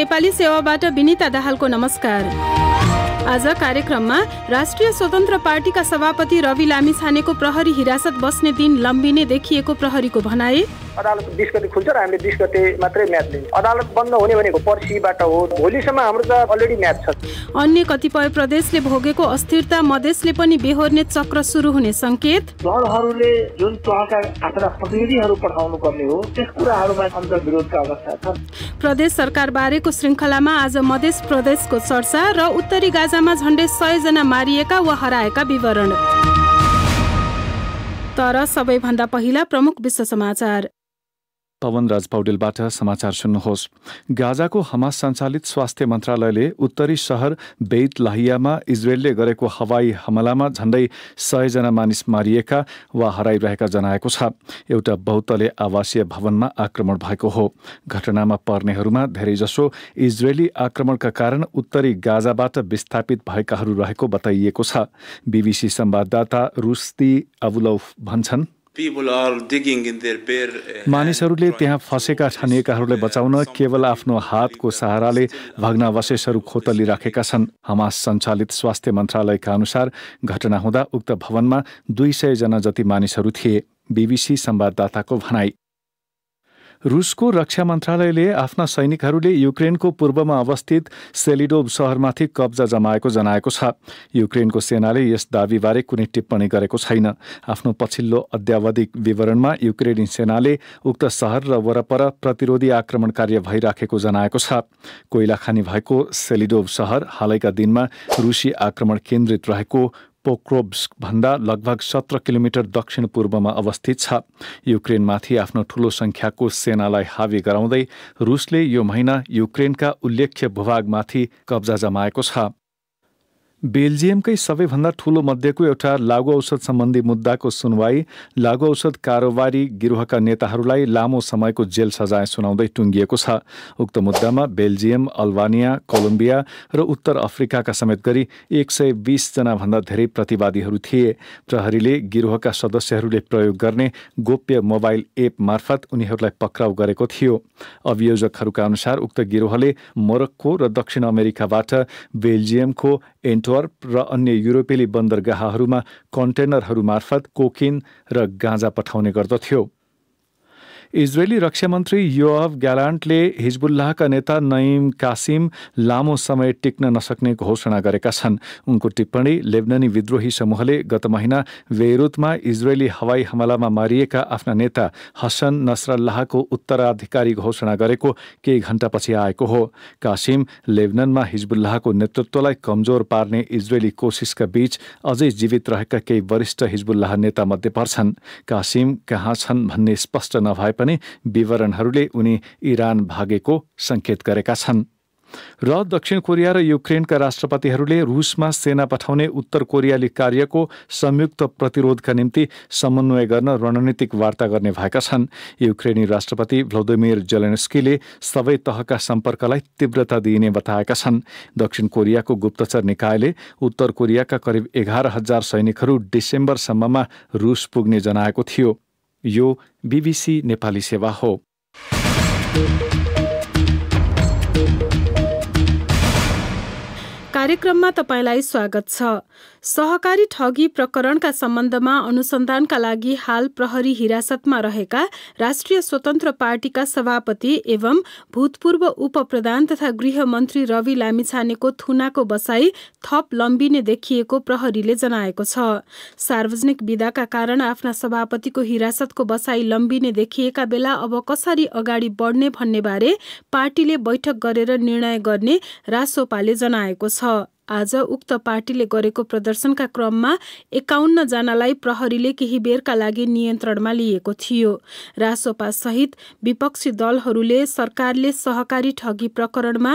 नेपाली सेवाबाट विनिता दाहालको नमस्कार आज कार्यक्रममा राष्ट्रिय स्वतन्त्र पार्टीका सभापति रवि लामिछानेको प्रहरी हिरासत बस्ने दिन लम्बिने देखिएको प्रहरीको भनाए अदालत बिस गते खुल्छ र हामीले बिस गते मात्रै म्याच लिन्छ अदालत बन्द हुने भनेको पर्सिबाट हो भोलिसम्म हाम्रो त अलरेडी म्याच छ अन्य कतिपय प्रदेशले भोगेको अस्थिरता मधेसले पनि बेहोर्ने चक्र सुरु हुने संकेत दलहरूले जुन तहका आफ्ना प्रतिनिधिहरू पठाउनु पर्ने हो त्यस कुराहरूमा विरोधका अवस्था छन् प्रदेश सरकार बारेको श्रृङ्खलामा आज मधेस प्रदेशको चर्चा र उत्तरी गाजा घटनामा झण्डै सयजना मारिएका वा हराएका विवरण तर सबैभन्दा पहिला प्रमुख विश्व समाचार पवनराज पौडेलबाट समाचार सुन्नुहोस् गाजाको हमास सञ्चालित स्वास्थ्य मन्त्रालयले उत्तरी सहर बेत लाहियामा इजरायलले गरेको हवाई हमलामा झण्डै सयजना मानिस मारिएका वा हराइरहेका जनाएको छ एउटा बहुतले आवासीय भवनमा आक्रमण भएको हो घटनामा पर्नेहरूमा धेरैजसो इजरायली आक्रमणका कारण उत्तरी गाजाबाट विस्थापित भएकाहरू रहेको बताइएको छ बिबिसी संवाददाता रुस्ती अबुलौफ भन्छन् Uh, मानिसहरूले त्यहाँ फँसेका छानिएकाहरूलाई बचाउन केवल आफ्नो हातको सहाराले भग्नावशेषहरू खोतलिराखेका छन् हमास सञ्चालित स्वास्थ्य मन्त्रालयका अनुसार घटना हुँदा उक्त भवनमा दुई सयजना जति मानिसहरू थिए बीबीसी संवाददाताको भनाई रुसको रक्षा मन्त्रालयले आफ्ना सैनिकहरूले युक्रेनको पूर्वमा अवस्थित सेलिडोभ सहरमाथि कब्जा जमाएको जनाएको छ युक्रेनको सेनाले यस दावीबारे कुनै टिप्पणी गरेको छैन आफ्नो पछिल्लो अध्यावधिक विवरणमा युक्रेनी सेनाले उक्त सहर र वरपर प्रतिरोधी आक्रमण कार्य भइराखेको जनाएको छ कोइलाखानी भएको सेलिडोभ सहर हालैका दिनमा रुसी आक्रमण केन्द्रित रहेको भन्दा लगभग सत्र किलोमिटर दक्षिण पूर्वमा अवस्थित छ युक्रेनमाथि आफ्नो ठूलो संख्याको सेनालाई हावी गराउँदै रुसले यो महिना युक्रेनका उल्लेख्य भूभागमाथि कब्जा जमाएको छ बेल्जियमकै सबैभन्दा ठूलो मध्येको एउटा लागु औषध सम्बन्धी मुद्दाको सुनवाई लागु औषध कारोबारी गिरोहका नेताहरूलाई लामो समयको जेल सजाय सुनाउँदै टुङ्गिएको छ उक्त मुद्दामा बेल्जियम अल्बानिया कोलम्बिया र उत्तर अफ्रिकाका समेत गरी एक सय बिसजनाभन्दा धेरै प्रतिवादीहरू थिए प्रहरीले गिरोहका सदस्यहरूले प्रयोग गर्ने गोप्य मोबाइल एप मार्फत उनीहरूलाई पक्राउ गरेको थियो अभियोजकहरूका अनुसार उक्त गिरोहले मोरक्को र दक्षिण अमेरिकाबाट बेल्जियमको एन्टो एन्टवर्प र अन्य युरोपेली बन्दरगाहहरूमा कन्टेनरहरू मार्फत कोकिन र गाँजा पठाउने गर्दथ्यो इजरायली रक्षा मन्त्री योअब ग्यालान्टले हिजबुल्लाहका नेता नइम कासिम लामो समय टिक्न नसक्ने घोषणा गरेका छन् उनको टिप्पणी लेबननी विद्रोही समूहले गत महिना बेरुतमा इजरायली हवाई हमलामा मारिएका आफ्ना नेता हसन नसरल्लाहको उत्तराधिकारी घोषणा गरेको केही घण्टापछि आएको हो कासिम लेबननमा हिजबुल्लाहको नेतृत्वलाई कमजोर पार्ने इजरायली कोसिसका बीच अझै जीवित रहेका केही वरिष्ठ हिजबुल्लाह नेतामध्ये पर्छन् कासिम कहाँ छन् भन्ने स्पष्ट नभए पनि विवरणहरूले उनी इरान भागेको सङ्केत गरेका छन् र दक्षिण कोरिया र युक्रेनका राष्ट्रपतिहरूले रुसमा सेना पठाउने उत्तर कोरियाली कार्यको संयुक्त प्रतिरोधका निम्ति समन्वय गर्न रणनीतिक वार्ता गर्ने भएका छन् युक्रेनी राष्ट्रपति भ्लोदिमिर जेलेन्स्कीले सबै तहका सम्पर्कलाई तीव्रता दिइने बताएका छन् दक्षिण कोरियाको गुप्तचर निकायले उत्तर कोरियाका करिब एघार हजार सैनिकहरू डिसेम्बरसम्ममा रुस पुग्ने जनाएको थियो यो बिबिसी नेपाली सेवा हो कार्यक्रममा तपाईँलाई स्वागत छ सहकारी ठगी प्रकरणका सम्बन्धमा अनुसन्धानका लागि हाल प्रहरी हिरासतमा रहेका राष्ट्रिय स्वतन्त्र पार्टीका सभापति एवं भूतपूर्व उपप्रधान तथा गृहमन्त्री रवि लामिछानेको थुनाको बसाई थप लम्बिने देखिएको प्रहरीले जनाएको छ सार्वजनिक विधाका कारण आफ्ना सभापतिको हिरासतको बसाई लम्बिने देखिएका बेला अब कसरी अगाडि बढ्ने भन्नेबारे पार्टीले बैठक गरेर निर्णय गर्ने रासोपाले जनाएको छ आज उक्त पार्टीले गरेको प्रदर्शनका क्रममा एकाउन्नजनालाई प्रहरीले केही बेरका लागि नियन्त्रणमा लिएको थियो रासोपासहित विपक्षी दलहरूले सरकारले सहकारी ठगी प्रकरणमा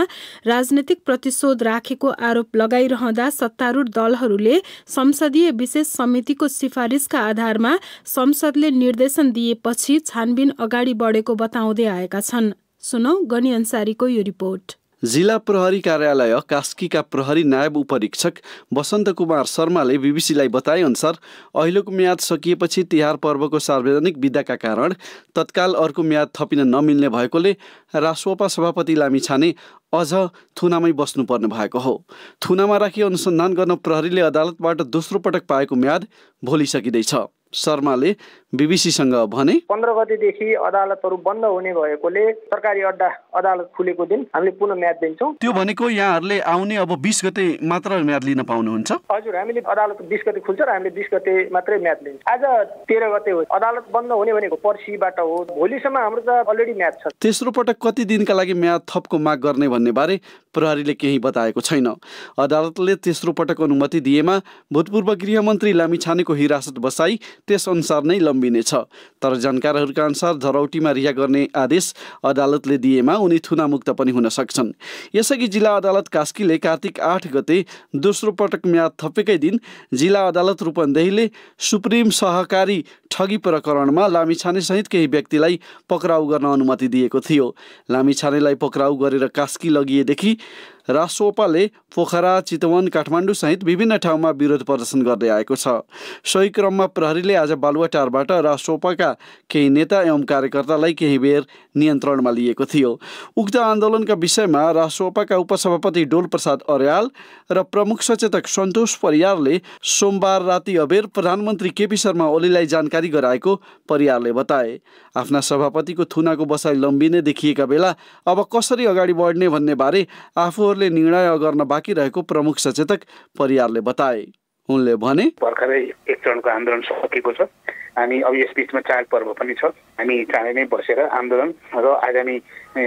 राजनैतिक प्रतिशोध राखेको आरोप लगाइरहँदा सत्तारूढ दलहरूले संसदीय विशेष समितिको सिफारिसका आधारमा संसदले निर्देशन दिएपछि छानबिन अगाडि बढेको बताउँदै आएका छन् सुनौ गणी अन्सारीको यो रिपोर्ट जिल्ला प्रहरी कार्यालय कास्कीका प्रहरी नायब उपरीक्षक वसन्त कुमार शर्माले बिबिसीलाई बताएअनुसार अहिलेको म्याद सकिएपछि तिहार पर्वको सार्वजनिक विदाका कारण तत्काल अर्को म्याद थपिन नमिल्ने भएकोले रासोपा सभापति लामिछाने अझ थुनामै बस्नुपर्ने भएको हो थुनामा राखी अनुसन्धान गर्न प्रहरीले अदालतबाट दोस्रो पटक पाएको म्याद भोलि सकिँदैछ शर्माले बिबिसीसँग भने पन्ध्र गतेदेखि अदालतहरू बन्द हुने भएकोले सरकारी अड्डा अदालत खुलेको दिन हामीले पुनः म्याद दिन्छौँ त्यो भनेको यहाँहरूले आउने अब बिस गते मात्र म्याद लिन पाउनुहुन्छ हजुर हामीले अदालत बिस गते खुल्छ र हामीले बिस गते मात्रै म्याद लिन्छ आज तेह्र गते हो अदालत बन्द हुने भनेको पर्सिबाट हो भोलिसम्म हाम्रो त अलरेडी म्याद छ तेस्रो पटक कति दिनका लागि म्याद थपको माग गर्ने भन्ने बारे प्रहरीले केही बताएको छैन अदालतले तेस्रो पटक अनुमति दिएमा भूतपूर्व गृहमन्त्री लामिछानेको हिरासत बसाई त्यसअनुसार नै लम्बिनेछ तर जानकारहरूका अनुसार धरौटीमा रिहा गर्ने आदेश अदालतले दिएमा उनी थुनामुक्त पनि हुन सक्छन् यसअघि जिल्ला अदालत कास्कीले कार्तिक आठ गते दोस्रो पटक म्याद थपेकै दिन जिल्ला अदालत रूपन्देहीले सुप्रिम सहकारी ठगी प्रकरणमा लामिछानेसहित केही व्यक्तिलाई पक्राउ गर्न अनुमति दिएको थियो लामिछानेलाई पक्राउ गरेर कास्की लगिएदेखि रासोपाले पोखरा चितवन काठमाडौँसहित विभिन्न ठाउँमा विरोध प्रदर्शन गर्दै आएको छ सोही क्रममा प्रहरीले आज बालुवाटारबाट रासोपाका केही नेता एवं कार्यकर्तालाई केही बेर नियन्त्रणमा लिएको थियो उक्त आन्दोलनका विषयमा रासोपाका उपसभापति डोल प्रसाद अर्याल र प्रमुख सचेतक सन्तोष परियारले सोमबार राति अबेर प्रधानमन्त्री केपी शर्मा ओलीलाई जानकारी गराएको परियारले बताए आफ्ना सभापतिको थुनाको बसाइ लम्बिने देखिएका बेला अब कसरी अगाडि बढ्ने भन्ने बारे आफू निर्णय गर्न बाँकी रहेको प्रमुख सचेतक परियारले बताए उनले भने भर्खरै एक चरणको आन्दोलन सकेको छ हामी अब यस बिचमा चाडपर्व पनि छ हामी चाँडै नै बसेर आन्दोलन र आगामी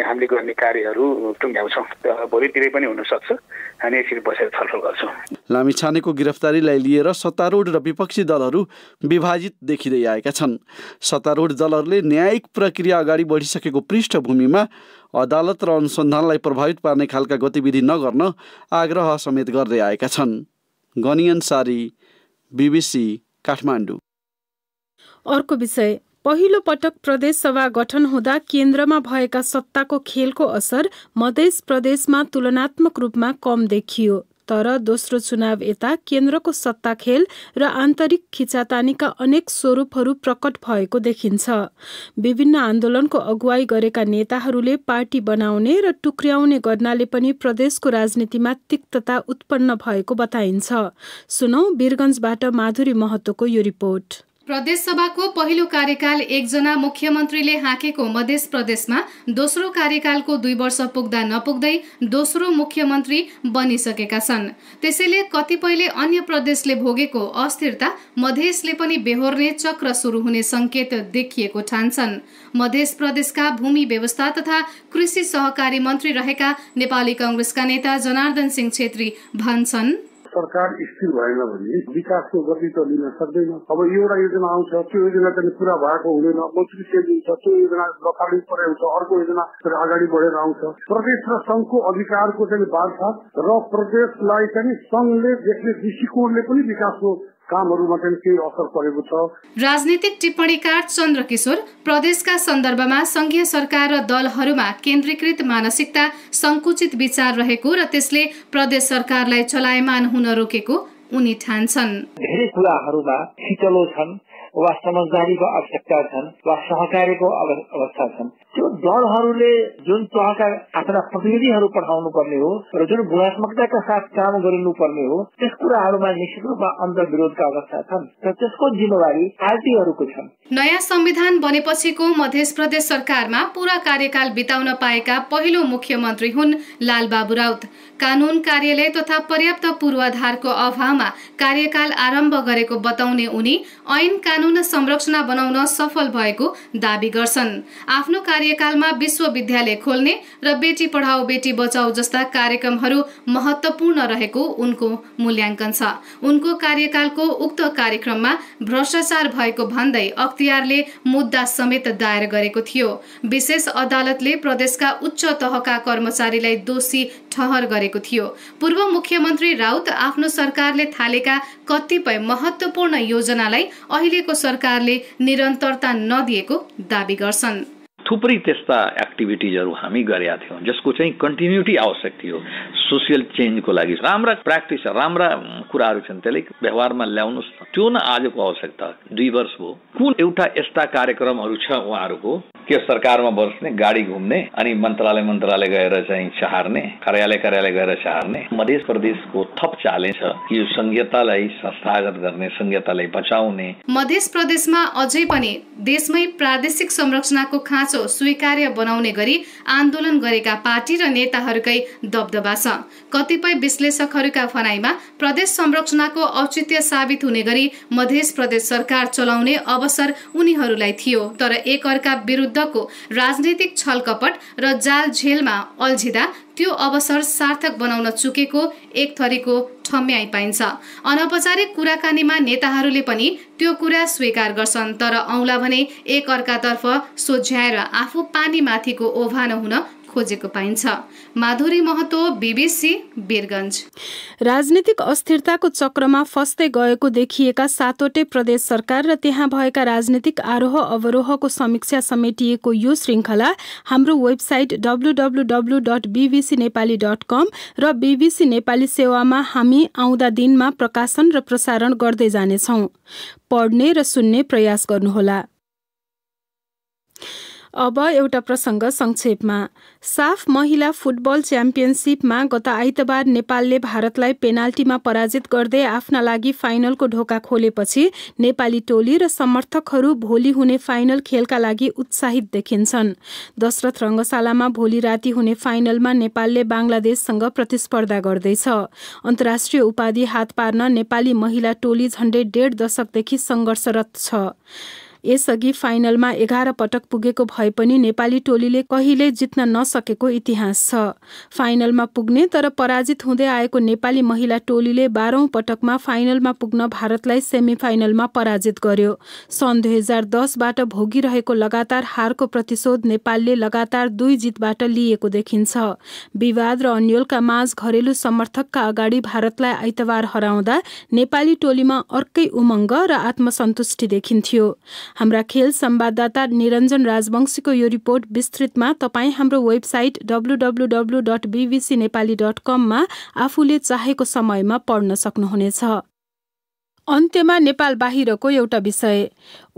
हामीले गर्ने कार्यहरू टुङ्ग्याउँछौँ र भोलितिरै पनि हुनसक्छ हामी यसरी बसेर छलफल गर्छौँ लामिछानेको गिरफ्तारीलाई लिएर सत्तारूढ र विपक्षी दलहरू विभाजित देखिँदै आएका छन् सत्तारूढ दलहरूले न्यायिक प्रक्रिया अगाडि बढिसकेको पृष्ठभूमिमा अदालत र अनुसन्धानलाई प्रभावित पार्ने खालका गतिविधि नगर्न आग्रह समेत गर्दै आएका छन् गनियन सारी बिबिसी काठमाडौँ अर्को विषय पहिलो पटक सभा गठन हुँदा केन्द्रमा भएका सत्ताको खेलको असर मधेस प्रदेशमा तुलनात्मक रूपमा कम देखियो तर दोस्रो चुनाव यता केन्द्रको सत्ता खेल र आन्तरिक खिचातानीका अनेक स्वरूपहरू प्रकट भएको देखिन्छ विभिन्न आन्दोलनको अगुवाई गरेका नेताहरूले पार्टी बनाउने र टुक्र्याउने गर्नाले पनि प्रदेशको राजनीतिमा तिक्तता उत्पन्न भएको बताइन्छ सुनौ वीरगञ्जबाट माधुरी महतोको यो रिपोर्ट प्रदेश सभाको पहिलो कार्यकाल एकजना मुख्यमन्त्रीले हाँकेको मध्य प्रदेशमा दोस्रो कार्यकालको दुई वर्ष पुग्दा नपुग्दै दोस्रो मुख्यमन्त्री बनिसकेका छन् त्यसैले कतिपयले अन्य प्रदेशले भोगेको अस्थिरता मधेसले पनि बेहोर्ने चक्र सुरु हुने सङ्केत देखिएको ठान्छन् मध्य प्रदेशका भूमि व्यवस्था तथा कृषि सहकारी मन्त्री रहेका नेपाली कङ्ग्रेसका नेता जनार्दन सिंह छेत्री भन्छन् सरकार स्थिर भएन भने विकासको गति त लिन सक्दैन अब एउटा योजना आउँछ त्यो योजना चाहिँ पूरा भएको हुँदैन मन्त्री के दिन्छ त्यो योजना लखाडी परेको अर्को योजना अगाडि बढेर आउँछ प्रदेश र संघको अधिकारको चाहिँ बाध र प्रदेशलाई चाहिँ संघले देख्ने दृष्टिकोणले पनि विकासको कामहरूमा चाहिँ केही असर परेको छ राजनीतिक टिप्पणीकार चन्द्रकिशोर प्रदेशका सन्दर्भमा संघीय सरकार र दलहरूमा केन्द्रीकृत मानसिकता संकुचित विचार रहेको र त्यसले प्रदेश सरकारलाई चलायमान हुन रोकेको उनी ठान्छन् धेरै कुराहरूमा छिटलो छन् वा समझदारीको आवश्यकता छन् वा सहकार्यको अवस्था छन् त्यो दलहरूले जुन तहका आफ्ना प्रतिनिधिहरू पठाउनु पर्ने हो र जुन गुणात्मकताका साथ काम गरिनु पर्ने हो त्यस कुराहरूमा निश्चित रूपमा अन्तर्विरोधका अवस्था छन् र त्यसको जिम्मेवारी पार्टीहरूको छन् नयाँ संविधान बनेपछिको मध्य प्रदेश सरकारमा पूरा कार्यकाल बिताउन पाएका पहिलो मुख्यमन्त्री हुन् लालबाबु राउत कानून कार्यालय तथा पर्याप्त पूर्वाधारको अभावमा कार्यकाल आरम्भ गरेको बताउने उनी ऐन कानून संरचना बनाउन सफल भएको दावी गर्छन् आफ्नो कार्यकालमा विश्वविद्यालय खोल्ने र बेटी पढाओ बेटी बचाओ जस्ता कार्यक्रमहरू महत्त्वपूर्ण रहेको उनको मूल्याङ्कन छ उनको कार्यकालको उक्त कार्यक्रममा भ्रष्टाचार भएको भन्दै अख्तियारले मुद्दा समेत दायर गरेको थियो विशेष अदालतले प्रदेशका उच्च तहका कर्मचारीलाई दोषी ठहर गरेको थियो पूर्व मुख्यमन्त्री राउत आफ्नो सरकारले थालेका कतिपय महत्त्वपूर्ण योजनालाई अहिलेको सरकारले निरन्तरता नदिएको दावी गर्छन् थुप्रै त्यस्ता एक्टिभिटिजहरू हामी गरेका थियौँ जसको चाहिँ कन्टिन्युटी आवश्यक थियो सोसियल चेन्जको लागि राम्रा प्र्याक्टिस राम्रा कुराहरू छन् त्यसले व्यवहारमा ल्याउनुहोस् त्यो न आजको आवश्यकता दुई वर्ष हो कुन एउटा यस्ता कार्यक्रमहरू छ उहाँहरूको के सरकारमा बस्ने गाडी घुम्ने अनि मन्त्रालय मन्त्रालय गएर चाहिँ चाहर्ने कार्यालय कार्यालय गएर चाहर्ने मध्य प्रदेशको थप चाले छ यो संहितालाई संस्थागत गर्ने संहितालाई बचाउने मध्य प्रदेशमा अझै पनि देशमै प्रादेशिक संरचनाको खाँचो स्वीकार्य बनाउने गरी आन्दोलन गरेका पार्टी र नेताहरूकै दबदबा छ कतिपय विश्लेषकहरूका भनाइमा प्रदेश संरचनाको औचित्य साबित हुने गरी मध्य प्रदेश सरकार चलाउने अवसर उनीहरूलाई थियो तर एकअर्का विरुद्धको राजनैतिक छलकपट र जालझेलमा अल्झिँदा त्यो अवसर सार्थक बनाउन चुकेको एक थरीको ठम्याइ पाइन्छ अनौपचारिक कुराकानीमा नेताहरूले पनि त्यो कुरा स्वीकार गर्छन् तर औँला भने एक अर्कातर्फ सोझ्याएर आफू पानीमाथिको ओभान हुन खोजेको पाइन्छ माधुरी महतो बिबिसी वीरगञ्ज राजनीतिक अस्थिरताको चक्रमा फस्दै गएको देखिएका सातवटै प्रदेश सरकार र त्यहाँ भएका राजनीतिक आरोह अवरोहको समीक्षा समेटिएको यो श्रृङ्खला हाम्रो वेबसाइट डब्लुडब्लुडब्लु dot BBC Nepali dot com र बिबिसी नेपाली सेवामा हामी आउँदा दिनमा प्रकाशन र प्रसारण गर्दै जानेछौँ पढ्ने र सुन्ने प्रयास गर्नुहोला अब एउटा प्रसङ्ग संक्षेपमा साफ महिला फुटबल च्याम्पियनसिपमा गत आइतबार नेपालले भारतलाई पेनाल्टीमा पराजित गर्दै आफ्ना लागि फाइनलको ढोका खोलेपछि नेपाली टोली र समर्थकहरू भोलि हुने फाइनल खेलका लागि उत्साहित देखिन्छन् दशरथ रङ्गशालामा भोलि राति हुने फाइनलमा नेपालले बङ्गलादेशसँग प्रतिस्पर्धा गर्दैछ अन्तर्राष्ट्रिय उपाधि हात पार्न नेपाली महिला टोली झण्डै डेढ दशकदेखि सङ्घर्षरत छ यसअघि फाइनलमा एघार पटक पुगेको भए पनि नेपाली टोलीले कहिले जित्न नसकेको इतिहास छ फाइनलमा पुग्ने तर पराजित हुँदै आएको नेपाली महिला टोलीले बाह्रौँ पटकमा फाइनलमा पुग्न भारतलाई सेमी फाइनलमा पराजित गर्यो सन् दुई हजार दसबाट भोगिरहेको लगातार हारको प्रतिशोध नेपालले लगातार दुई जितबाट लिएको देखिन्छ विवाद र अन्यलका माझ घरेलु समर्थकका अगाडि भारतलाई आइतबार हराउँदा नेपाली टोलीमा अर्कै उमङ्ग र आत्मसन्तुष्टि देखिन्थ्यो हाम्रा खेल संवाददाता निरञ्जन राजवंशीको यो रिपोर्ट विस्तृतमा तपाईँ हाम्रो वेबसाइट डब्लुडब्लुडब्लु डट बिबिसी नेपाली डट कममा आफूले चाहेको समयमा पढ्न सक्नुहुनेछ अन्त्यमा नेपाल बाहिरको एउटा विषय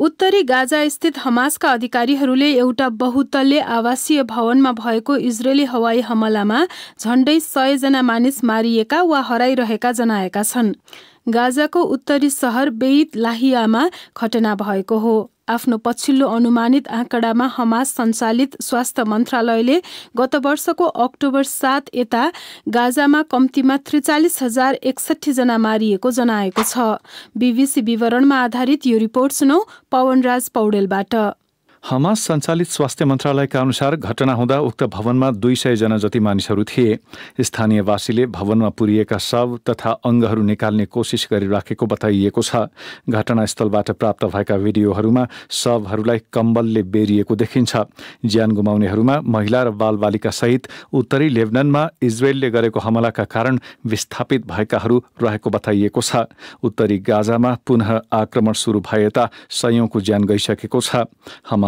उत्तरी गाजास्थित हमासका अधिकारीहरूले एउटा बहुतल्य आवासीय भवनमा भएको इजरायली हवाई हमलामा झण्डै सयजना मानिस मारिएका वा हराइरहेका जनाएका छन् गाजाको उत्तरी सहर बेइत लाहियामा घटना भएको हो आफ्नो पछिल्लो अनुमानित आँकडामा हमास सञ्चालित स्वास्थ्य मन्त्रालयले गत वर्षको अक्टोबर सात यता गाजामा कम्तीमा त्रिचालिस हजार एकसठीजना मारिएको जनाएको छ बिबिसी विवरणमा आधारित यो रिपोर्ट सुनौ पवनराज पौडेलबाट हमास सञ्चालित स्वास्थ्य मन्त्रालयका अनुसार घटना हुँदा उक्त भवनमा दुई सयजना जति मानिसहरू थिए स्थानीयवासीले भवनमा पुरिएका शव तथा अङ्गहरू निकाल्ने कोसिस गरिराखेको बताइएको छ घटनास्थलबाट प्राप्त भएका भिडियोहरूमा शवहरूलाई कम्बलले बेरिएको देखिन्छ ज्यान गुमाउनेहरूमा महिला र बालबालिका सहित उत्तरी लेबननमा इजरायलले गरेको हमलाका कारण विस्थापित भएकाहरू रहेको बताइएको छ उत्तरी गाजामा पुनः आक्रमण सुरु भएता सयौंको ज्यान गइसकेको छ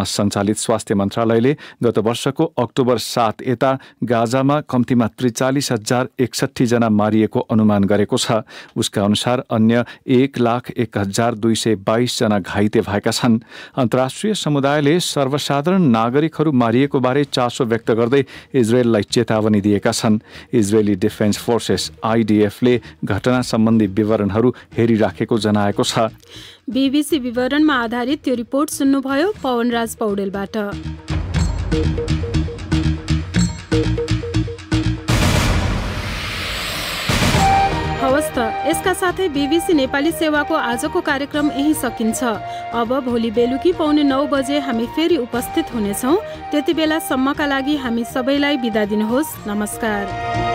सञ्चालित स्वास्थ्य मन्त्रालयले गत वर्षको अक्टोबर सात यता गाजामा कम्तीमा त्रिचालिस हजार एकसठीजना मारिएको अनुमान गरेको छ उसका अनुसार अन्य एक लाख एक हजार दुई सय बाइसजना घाइते भएका छन् अन्तर्राष्ट्रिय समुदायले सर्वसाधारण नागरिकहरू मारिएको बारे चासो व्यक्त गर्दै इजरायललाई चेतावनी दिएका छन् इजरायली डिफेन्स फोर्सेस आइडिएफले घटना सम्बन्धी विवरणहरू हेरिराखेको जनाएको छ बिबिसी विवरणमा आधारित त्यो रिपोर्ट सुन्नुभयो पवनराज पौडेलबाट हवस् यसका साथै बिबिसी नेपाली सेवाको आजको कार्यक्रम यही सकिन्छ अब भोलि बेलुकी पाउने नौ बजे हामी फेरि उपस्थित हुनेछौँ त्यति बेलासम्मका लागि हामी सबैलाई बिदा दिनुहोस् नमस्कार